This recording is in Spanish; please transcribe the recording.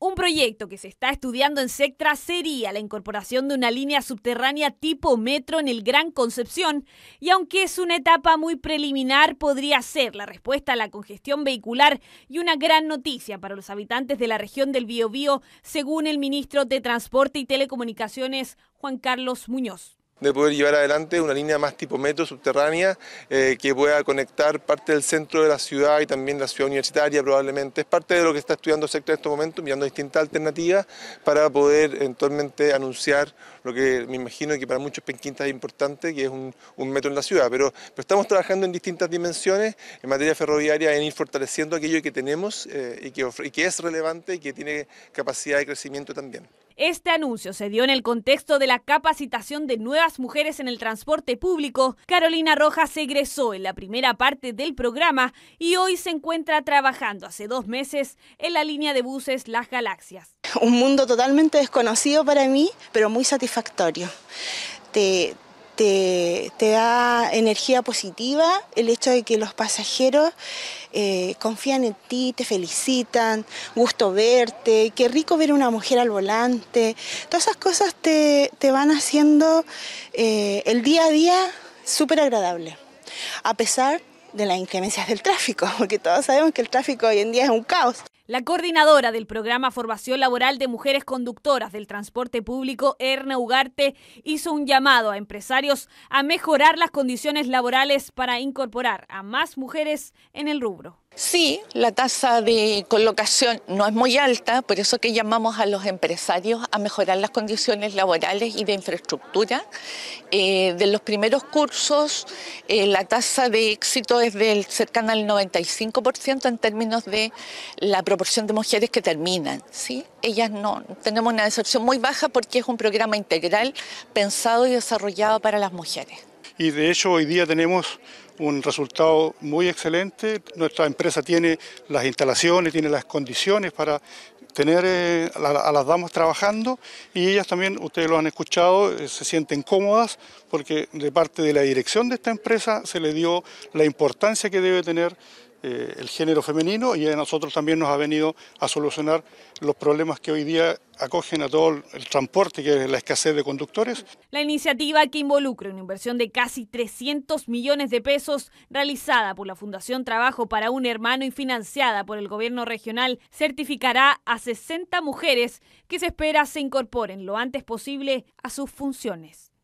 Un proyecto que se está estudiando en Sectra sería la incorporación de una línea subterránea tipo metro en el Gran Concepción, y aunque es una etapa muy preliminar, podría ser la respuesta a la congestión vehicular y una gran noticia para los habitantes de la región del Biobío, según el ministro de Transporte y Telecomunicaciones, Juan Carlos Muñoz de poder llevar adelante una línea más tipo metro subterránea eh, que pueda conectar parte del centro de la ciudad y también la ciudad universitaria probablemente. Es parte de lo que está estudiando el sector en estos momentos, mirando distintas alternativas para poder eventualmente anunciar lo que me imagino que para muchos penquintas es importante, que es un, metro en la ciudad. Pero, pero, estamos trabajando en distintas dimensiones en materia ferroviaria en ir fortaleciendo aquello que tenemos eh, y, que y que es relevante y que tiene capacidad de crecimiento también. Este anuncio se dio en el contexto de la capacitación de nuevas mujeres en el transporte público. Carolina Rojas egresó en la primera parte del programa y hoy se encuentra trabajando hace dos meses en la línea de buses Las Galaxias. Un mundo totalmente desconocido para mí, pero muy satisfactorio te, da energía positiva el hecho de que los pasajeros eh, confían en ti, te felicitan, gusto verte, qué rico ver una mujer al volante. Todas esas cosas te, te van haciendo eh, el día a día súper agradable. A pesar de las inclemencias del tráfico, porque todos sabemos que el tráfico hoy en día es un caos. La coordinadora del programa Formación Laboral de Mujeres Conductoras del Transporte Público, Erna Ugarte, hizo un llamado a empresarios a mejorar las condiciones laborales para incorporar a más mujeres en el rubro. Sí, la tasa de colocación no es muy alta, por eso que llamamos a los empresarios a mejorar las condiciones laborales y de infraestructura. Eh, de los primeros cursos, eh, la tasa de éxito es del cercano al 95% en términos de la proporción de mujeres que terminan. ¿sí? Ellas no, tenemos una deserción muy baja porque es un programa integral pensado y desarrollado para las mujeres y de hecho hoy día tenemos un resultado muy excelente. Nuestra empresa tiene las instalaciones, tiene las condiciones para tener eh, a, las damas trabajando y ellas también, ustedes lo han escuchado, eh, se sienten cómodas porque de parte de la dirección de esta empresa se le dio la importancia que debe tener eh, el género femenino y a nosotros también nos ha venido a solucionar los problemas que hoy día acogen a todo el transporte, que es la escasez de conductores. La iniciativa que involucra una inversión de casi 300 millones de pesos realizada por la Fundación Trabajo para un Hermano y financiada por el gobierno regional certificará a 60 mujeres que se espera se incorporen lo antes posible a sus funciones.